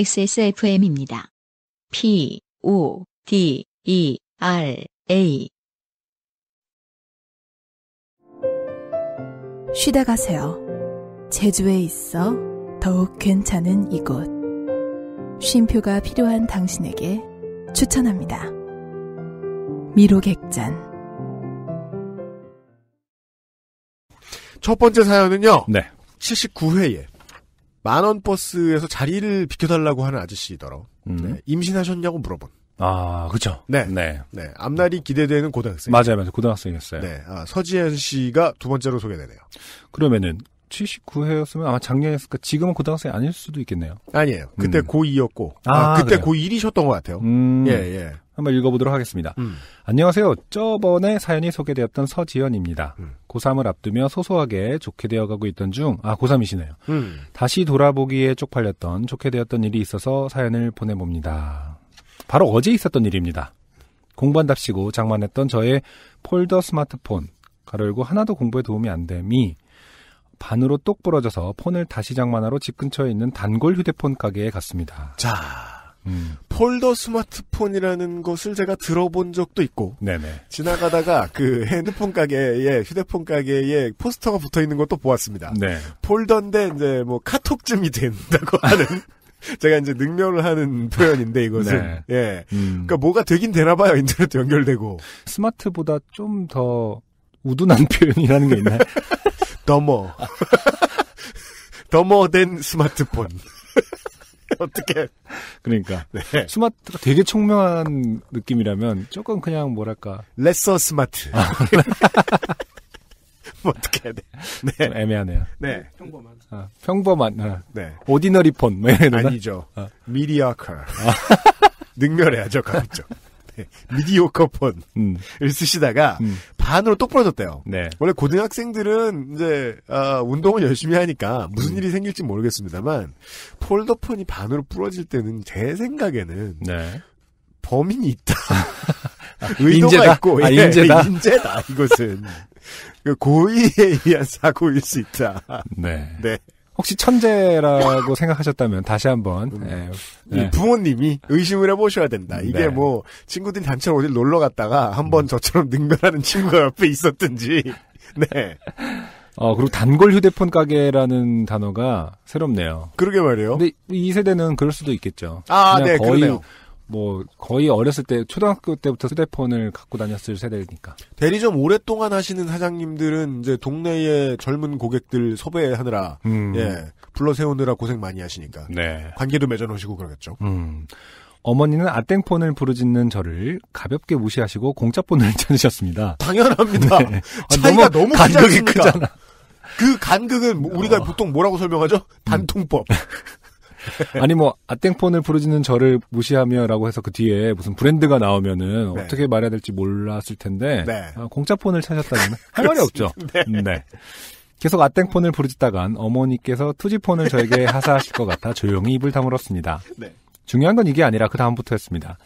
XSFM입니다. P, O, D, E, R, A. 쉬다 가세요. 제주에 있어 더욱 괜찮은 이곳. 쉼표가 필요한 당신에게 추천합니다. 미로객잔. 첫 번째 사연은요. 네. 79회에 만원 버스에서 자리를 비켜달라고 하는 아저씨더러 음. 네, 임신하셨냐고 물어본. 아, 그죠 네, 네, 네. 앞날이 기대되는 고등학생. 맞아요, 맞아요. 고등학생이었어요. 네, 아, 서지현 씨가 두 번째로 소개되네요. 그러면은 79회였으면 아마 작년이었을까 지금은 고등학생이 그 아닐 수도 있겠네요. 아니에요. 그때 음. 고2였고 아, 아 그때 그래요. 고1이셨던 것 같아요. 음, 예, 예. 한번 읽어보도록 하겠습니다. 음. 안녕하세요. 저번에 사연이 소개되었던 서지연입니다 음. 고3을 앞두며 소소하게 좋게 되어가고 있던 중, 아, 고3이시네요. 음. 다시 돌아보기에 쪽팔렸던 좋게 되었던 일이 있어서 사연을 보내봅니다. 바로 어제 있었던 일입니다. 공부한답시고 장만했던 저의 폴더 스마트폰, 가로 열고 하나도 공부에 도움이 안 됨이 반으로 똑 부러져서 폰을 다시 장만하러 집 근처에 있는 단골 휴대폰 가게에 갔습니다. 자, 음. 폴더 스마트폰이라는 것을 제가 들어본 적도 있고 네네. 지나가다가 그 핸드폰 가게에 휴대폰 가게에 포스터가 붙어 있는 것도 보았습니다. 네. 폴더인데 이제 뭐 카톡쯤이 된다고 하는 제가 이제 능멸을 하는 표현인데 이것은 네. 예. 음. 그러니까 뭐가 되긴 되나 봐요. 인터넷도 연결되고 스마트보다 좀 더 우둔한 표현이라는 게 있나요? 더머. 더머된 스마트폰. 어떻게. 그러니까. 네. 스마트가 되게 총명한 느낌이라면 조금 그냥 뭐랄까. 레서 스마트. 아, 뭐 어떻게 해야 돼? 네. 애매하네요. 네. 평범한. 아, 평범한. 아. 네. 오디너리 폰. 뭐 아니죠. 아. 미디어컬. 아. 능멸해야죠, 가급적. 네. 미디오커 폰을 음. 쓰시다가 음. 반으로 똑 부러졌대요. 네. 원래 고등학생들은 이제 아, 운동을 열심히 하니까 무슨 음. 일이 생길지 모르겠습니다만 폴더폰이 반으로 부러질 때는 제 생각에는 네. 범인이 있다. 아, 의도가 인재다? 있고 아, 예, 인재다. 인재다 이것은 그 고의에 의한 사고일 수 있다. 네. 네. 혹시 천재라고 생각하셨다면 다시 한번 음. 예. 네. 부모님이 의심을 해보셔야 된다. 이게 네. 뭐 친구들이 단체로 어디 놀러 갔다가 한번 음. 저처럼 능멸하는 친구가 옆에 있었든지. 네. 어 그리고 단골 휴대폰 가게라는 단어가 새롭네요. 그러게 말이에요. 근데 이 세대는 그럴 수도 있겠죠. 아, 네, 거의 그러네요. 뭐 거의 어렸을 때 초등학교 때부터 휴대폰을 갖고 다녔을 세대니까. 대리점 오랫동안 하시는 사장님들은 이제 동네의 젊은 고객들 섭외하느라 음. 예 불러 세우느라 고생 많이 하시니까 네. 관계도 맺어놓으시고 그러겠죠. 음. 어머니는 아땡폰을 부르짖는 저를 가볍게 무시하시고 공짜폰을 찾으셨습니다. 당연합니다. 네. 차이가 아, 너무, 너무 간격이 크잖아. 그 간극은 우리가 어. 보통 뭐라고 설명하죠? 음. 단통법. 아니 뭐 아땡폰을 부르짖는 저를 무시하며라고 해서 그 뒤에 무슨 브랜드가 나오면은 네. 어떻게 말해야 될지 몰랐을 텐데 네. 아, 공짜폰을 찾았다면 할 말이 없죠. 네. 네. 계속 아땡폰을 부르짖다간 어머니께서 투지폰을 저에게 하사하실 것 같아 조용히 입을 다물었습니다. 네. 중요한 건 이게 아니라 그 다음부터였습니다.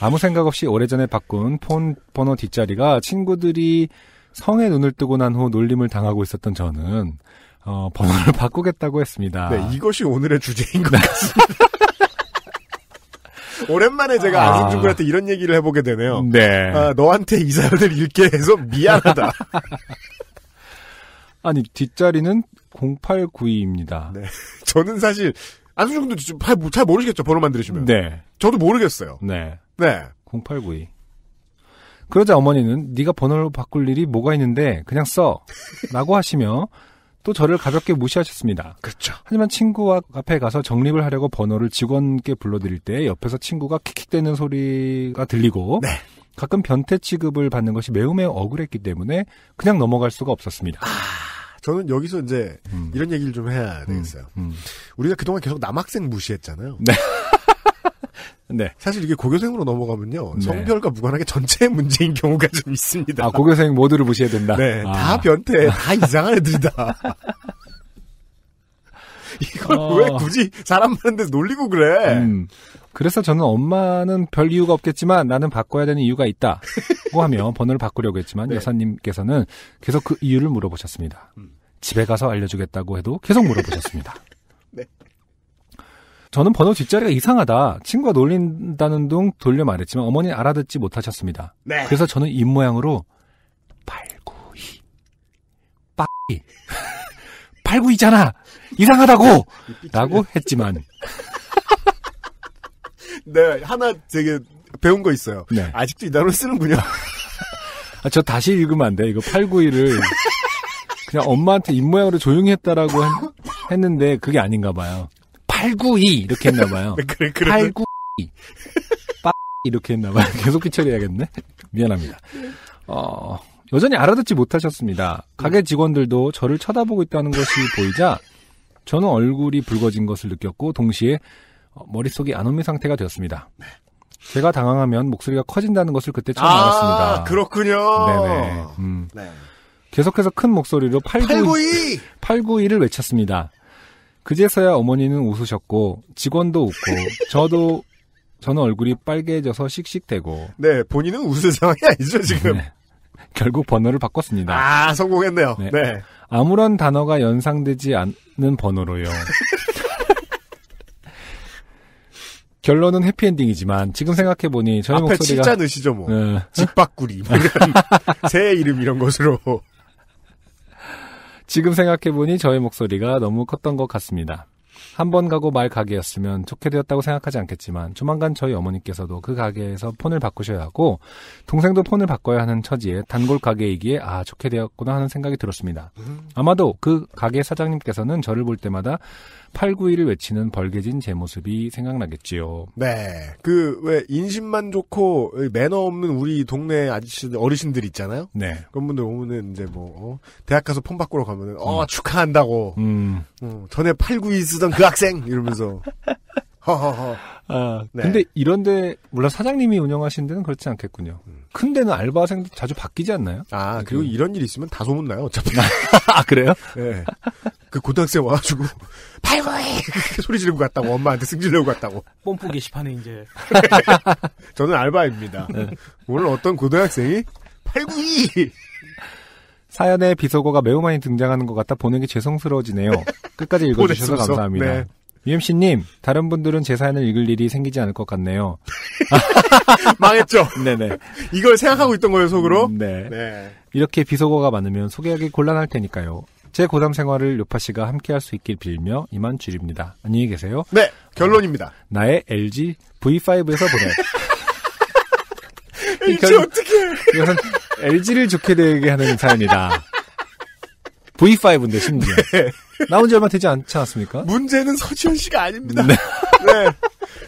아무 생각 없이 오래전에 바꾼 폰 번호 뒷자리가 친구들이 성에 눈을 뜨고 난 후 놀림을 당하고 있었던 저는 어, 번호를 바꾸겠다고 했습니다. 네, 이것이 오늘의 주제인 것 네. 같습니다. 오랜만에 제가 아... 안승준 군한테 이런 얘기를 해보게 되네요. 네. 아, 너한테 이 사연을 읽게 해서 미안하다. 아니, 뒷자리는 0892입니다. 네. 저는 사실, 안승준 군도 잘, 잘 모르시겠죠, 번호만 들으시면. 네. 저도 모르겠어요. 네. 네. 0892. 그러자 어머니는 네가 번호를 바꿀 일이 뭐가 있는데 그냥 써 라고 하시며 또 저를 가볍게 무시하셨습니다. 그렇죠. 하지만 친구와 카페에 가서 정립을 하려고 번호를 직원께 불러드릴 때 옆에서 친구가 킥킥대는 소리가 들리고 네. 가끔 변태 취급을 받는 것이 매우 매우 억울했기 때문에 그냥 넘어갈 수가 없었습니다. 아, 저는 여기서 이제 음. 이런 얘기를 좀 해야 음. 되겠어요. 음, 음. 우리가 그동안 계속 남학생 무시했잖아요. 네. 네. 사실 이게 고교생으로 넘어가면요. 네. 성별과 무관하게 전체의 문제인 경우가 좀 있습니다. 아, 고교생 모두를 무시해야 된다? 네. 아. 다 변태, 다 이상한 애들이다. 이걸 어. 왜 굳이 사람 많은 데서 놀리고 그래? 음. 그래서 저는 엄마는 별 이유가 없겠지만 나는 바꿔야 되는 이유가 있다. 고 하며 번호를 바꾸려고 했지만 네. 여사님께서는 계속 그 이유를 물어보셨습니다. 음. 집에 가서 알려주겠다고 해도 계속 물어보셨습니다. 저는 번호 뒷자리가 이상하다. 친구가 놀린다는 둥 돌려 말했지만 어머니 는 알아듣지 못하셨습니다. 네. 그래서 저는 입모양으로 892 빠이 892잖아. 이상하다고 라고 했지만 네, 하나 되게 배운 거 있어요. 네. 아직도 이 단어 쓰는군요. 아, 저 다시 읽으면 안 돼. 이거 892를 그냥 엄마한테 입모양으로 조용히 했다라고 했, 는데 그게 아닌가 봐요. 892 이렇게 했나 봐요. 네, 그래, 그래. 892 이렇게 했나 봐요. 계속 피처리해야겠네. 미안합니다. 네. 어, 여전히 알아듣지 못하셨습니다. 가게 네. 직원들도 저를 쳐다보고 있다는 것이 보이자 저는 얼굴이 붉어진 것을 느꼈고 동시에 어, 머릿속이 안노미 상태가 되었습니다. 제가 당황하면 목소리가 커진다는 것을 그때 처음 아, 알았습니다. 그렇군요. 네네. 음. 네. 계속해서 큰 목소리로 892! 892! 892를 외쳤습니다. 그제서야 어머니는 웃으셨고 직원도 웃고 저도 저는 얼굴이 빨개져서 씩씩대고 네 본인은 웃을 상황이 아니죠 지금 네. 결국 번호를 바꿨습니다. 아 성공했네요. 네. 네. 아무런 단어가 연상되지 않는 번호로요. 결론은 해피엔딩이지만 지금 생각해 보니 저희 앞에 목소리가 진짜 넣으시죠 뭐 네. 집박구리 뭐 새 이름 이런 것으로 지금 생각해보니 저의 목소리가 너무 컸던 것 같습니다. 한번 가고 말 가게였으면 좋게 되었다고 생각하지 않겠지만 조만간 저희 어머니께서도 그 가게에서 폰을 바꾸셔야 하고 동생도 폰을 바꿔야 하는 처지에 단골 가게이기에 아 좋게 되었구나 하는 생각이 들었습니다. 아마도 그 가게 사장님께서는 저를 볼 때마다 891을 외치는 벌개진 제 모습이 생각나겠지요. 네. 그 왜 인심만 좋고 매너 없는 우리 동네 아저씨 어르신들 있잖아요. 네. 그런 분들 오면은 이제 뭐 어, 대학 가서 폰 바꾸러 가면은 어 음. 축하한다고 음. 어, 전에 892 쓰던 그 학생 이러면서. 허허허. 아, 네. 근데 이런데 물론 사장님이 운영하시는 데는 그렇지 않겠군요. 음. 큰 데는 알바생도 자주 바뀌지 않나요? 아 그리고 음. 이런 일이 있으면 다 소문 나요. 어차피. 아 그래요? 네. 그 고등학생 와가지고 팔고이 소리 지르고 갔다고 엄마한테 승질내고 갔다고. 뽐뿌 게시판에 이제. 저는 알바입니다. 네. 오늘 어떤 고등학생이 팔구이 사연에 비속어가 매우 많이 등장하는 것 같아 보는게 죄송스러워지네요. 끝까지 읽어주셔서 감사합니다. 네. UMC님, 다른 분들은 제 사연을 읽을 일이 생기지 않을 것 같네요. 망했죠? 네네. 이걸 생각하고 있던 거예요, 속으로? 음, 네. 네. 이렇게 비속어가 많으면 소개하기 곤란할 테니까요. 제 고담 생활을 요파 씨가 함께 할 수 있길 빌며 이만 줄입니다. 안녕히 계세요. 네, 결론입니다. 어, 나의 LG V5에서 보내. LG 결... 어떻게 이것은 LG를 좋게 되게 하는 사연이다. V5인데 심지어. 네. 나온 지 얼마 되지 않지 않았습니까? 문제는 서지현 씨가 아닙니다. 네. 네.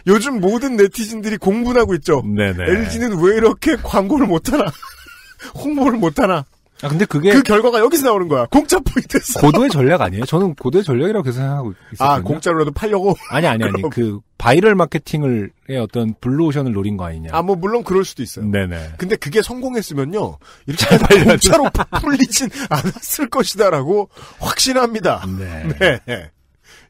요즘 모든 네티즌들이 공분하고 있죠. 네네. LG는 네. 왜 이렇게 광고를 못하나? 홍보를 못하나? 아 근데 그게 그 결과가 여기서 나오는 거야. 공짜 포인트에서. 고도의 전략 아니에요? 저는 고도의 전략이라고 계속 생각하고 있어요. 아 공짜로라도 팔려고? 아니 아니 아니 그 바이럴 마케팅을 어떤 블루오션을 노린 거 아니냐? 아 뭐 물론 그럴 수도 있어요. 네네. 근데 그게 성공했으면요 이렇게 공짜로 풀리진 않았을 것이다라고 확신합니다. 네. 네.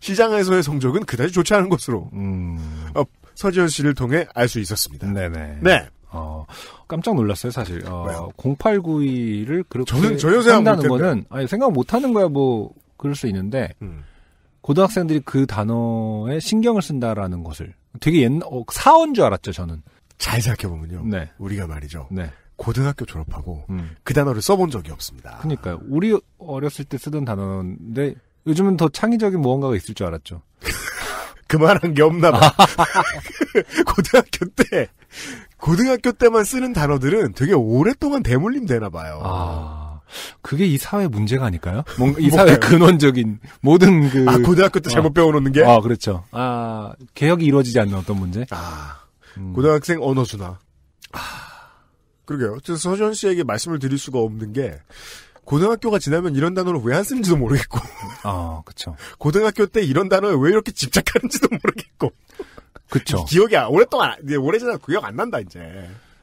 시장에서의 성적은 그다지 좋지 않은 것으로 음. 어, 서지현 씨를 통해 알 수 있었습니다. 네네. 네. 어, 깜짝 놀랐어요, 사실. 어, 왜요? 0892를 그렇게 저는 저 여자 한다 거는 아니 생각 못 하는 거야 뭐 그럴 수 있는데 음. 고등학생들이 그 단어에 신경을 쓴다라는 것을 되게 옛 어, 사원 줄 알았죠, 저는. 잘 생각해 보면요. 네. 우리가 말이죠. 네. 고등학교 졸업하고 음. 그 단어를 써본 적이 없습니다. 그러니까 우리 어렸을 때 쓰던 단어인데 요즘은 더 창의적인 무언가가 있을 줄 알았죠. 그만한 게 없나 봐. 그 고등학교 때 고등학교 때만 쓰는 단어들은 되게 오랫동안 대물림 되나 봐요. 아, 그게 이 사회 문제가 아닐까요? 뭔가 이 사회 근원적인 모든 그 아, 고등학교 때 잘못 어. 배워놓는 게. 아, 그렇죠. 아, 개혁이 이루어지지 않는 어떤 문제. 아, 음. 고등학생 언어 수나. 아, 그러게요. 그래서 서준 씨에게 말씀을 드릴 수가 없는 게 고등학교가 지나면 이런 단어를 왜 안 쓰는지도 모르겠고. 아, 그렇죠. 고등학교 때 이런 단어에 왜 이렇게 집착하는지도 모르겠고. 그렇 기억이 안, 오랫동안 오래 전에 기억 안 난다 이제.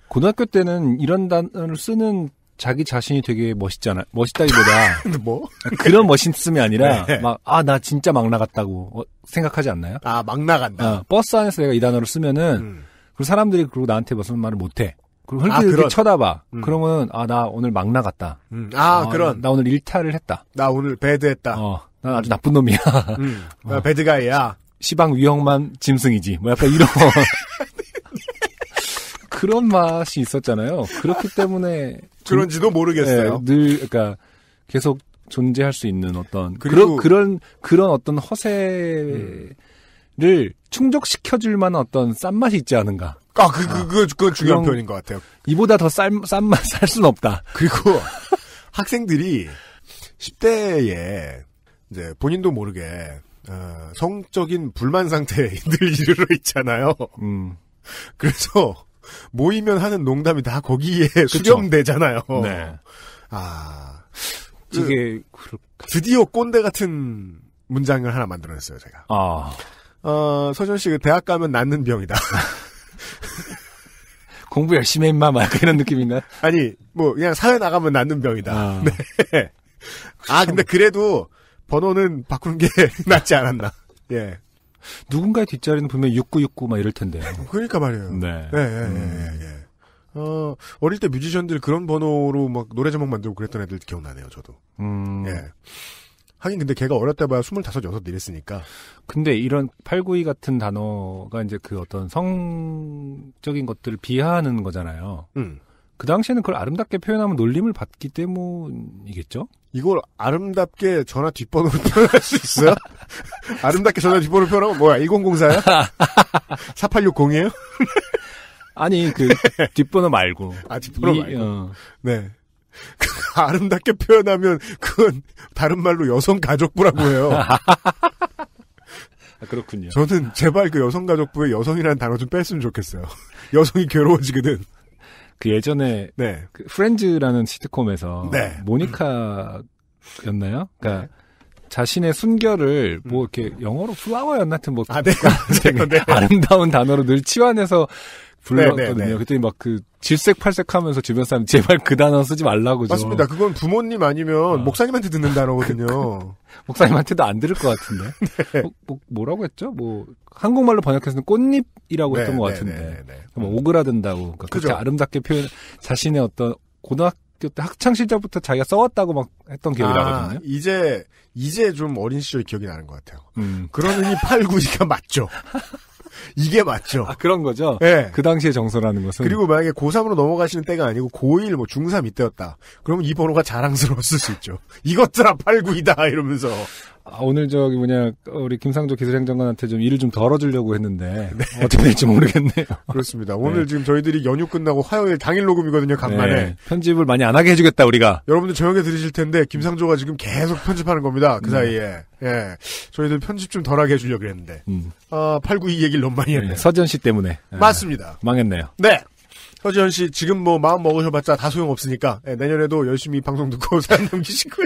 고등학교 때는 이런 단어를 쓰는 자기 자신이 되게 멋있잖아. 멋있다기보다 뭐 그런 멋있음이 아니라 네. 막아 나 진짜 막 나갔다고 어, 생각하지 않나요? 아막 나간다. 어, 버스 안에서 내가 이 단어를 쓰면은 음. 그 사람들이 그리고 나한테 무슨 말을 못해. 그리고 흘끗 아, 그 쳐다봐. 음. 그러면 아나 오늘 막 나갔다. 음. 아, 아, 그런. 나 오늘 일탈을 했다. 나 오늘 배드했다. 어, 난 아주 나쁜 놈이야. 음. 어. 배드가이야. 시방 위험만 짐승이지. 뭐 약간 이런 그런 맛이 있었잖아요. 그렇기 때문에 그런지도 모르겠어요. 네, 늘 그러니까 계속 존재할 수 있는 어떤 그런 그런 그런 어떤 허세를 음. 충족시켜줄 만한 어떤 싼 맛이 있지 않은가. 아, 그, 그, 그, 그건 중요한 표현인 것 같아요. 이보다 더 싼, 싼 맛, 살 수는 없다. 그리고 학생들이 10대에 이제 본인도 모르게 어, 성적인 불만 상태에 늘 이르러 있잖아요. 음. 그래서 모이면 하는 농담이 다 거기에 그쵸. 수렴되잖아요. 네. 아 그 이게 그, 드디어 꼰대 같은 문장을 하나 만들어냈어요 제가. 아. 어, 서준 씨, 그 대학 가면 낫는 병이다. 공부 열심히 했마, 막 이런 느낌인가? 아니, 뭐, 그냥 사회 나가면 낫는 병이다. 아. 네. 아, 근데 그래도 번호는 바꾸는 게 낫지 않았나. 예. 누군가의 뒷자리는 분명 6969 막 이럴 텐데요. 그러니까 말이에요. 네. 예, 예, 예, 예, 음. 예. 어, 어릴 때 뮤지션들 그런 번호로 막 노래 제목 만들고 그랬던 애들 기억나네요, 저도. 음. 예. 하긴 근데 걔가 어렸다 봐야 25, 6 이랬으니까. 근데 이런 892 같은 단어가 이제 그 어떤 성적인 것들을 비하하는 거잖아요. 음. 그 당시에는 그걸 아름답게 표현하면 놀림을 받기 때문이겠죠? 이걸 아름답게 전화 뒷번호로 표현할 수 있어요? 아름답게 전화 뒷번호로 표현하면 뭐야, 2 0 0 4야 4860이에요? 아니, 그, 뒷번호 말고. 아, 뒷번호 이, 말고. 어. 네. 그 아름답게 표현하면 그건 다른 말로 여성 가족부라고 해요. 아, 그렇군요. 저는 제발 그 여성 가족부에 여성이라는 단어 좀 뺐으면 좋겠어요. 여성이 괴로워지거든. 그 예전에 네. 그 프렌즈라는 시트콤에서 네. 모니카였나요? 그러니까 네. 자신의 순결을 음. 뭐 이렇게 영어로 플라워였나 하여튼 뭐 아, 네. 네, 네. 아름다운 단어로 늘 치환해서 불렀거든요. 네, 네, 네. 그랬더니 막 그 질색팔색하면서 주변 사람 제발 그 단어 쓰지 말라고. 맞습니다. 그건 부모님 아니면 아. 목사님한테 듣는 단어거든요. 그 목사님한테도 안 들을 것 같은데. 네. 뭐, 뭐 라고 했죠? 뭐 한국말로 번역해서는 꽃잎이라고 네, 했던 것 같은데. 네, 뭐 오그라든다고. 그러니까 그렇게 아름답게 표현 자신의 어떤 고등학교 때 학창 시절부터 자기가 써왔다고 막 했던 기억이 아, 나거든요. 이제 이제 좀 어린 시절 기억이 나는 것 같아요. 음. 그러느니 팔구2가 맞죠. 이게 맞죠. 아, 그런 거죠? 네. 그 당시의 정서라는 것은. 그리고 만약에 고3으로 넘어가시는 때가 아니고 고1, 뭐 중3 이때였다. 그러면 이 번호가 자랑스러웠을 수 있죠. 이것들아, 팔구이다 이러면서. 아, 오늘 저기 뭐냐 우리 김상조 기술행정관한테 좀 일을 좀 덜어주려고 했는데 네. 어떻게 될지 모르겠네요. 그렇습니다. 네. 오늘 네. 지금 저희들이 연휴 끝나고 화요일 당일 녹음이거든요. 간만에 네. 편집을 많이 안 하게 해주겠다 우리가. 여러분들 저녁에 들으실 텐데 김상조가 지금 계속 편집하는 겁니다. 그 음. 사이에 예 저희들 편집 좀 덜하게 해주려고 그랬는데 음. 아, 892 얘기를 너무 많이 했네요. 네, 서지현 씨 때문에 네. 맞습니다. 망했네요. 네. 서지현 씨 지금 뭐 마음 먹으셔봤자 다 소용 없으니까 예, 내년에도 열심히 방송 듣고 사연 남기시고요.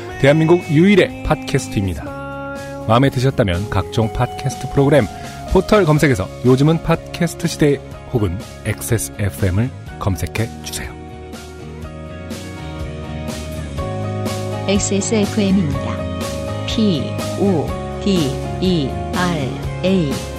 대한민국 유일의 팟캐스트입니다. 마음에 드셨다면 각종 팟캐스트 프로그램 포털 검색에서 요즘은 팟캐스트 시대 혹은 XSFM을 검색해 주세요. XSFM입니다. P O D E R A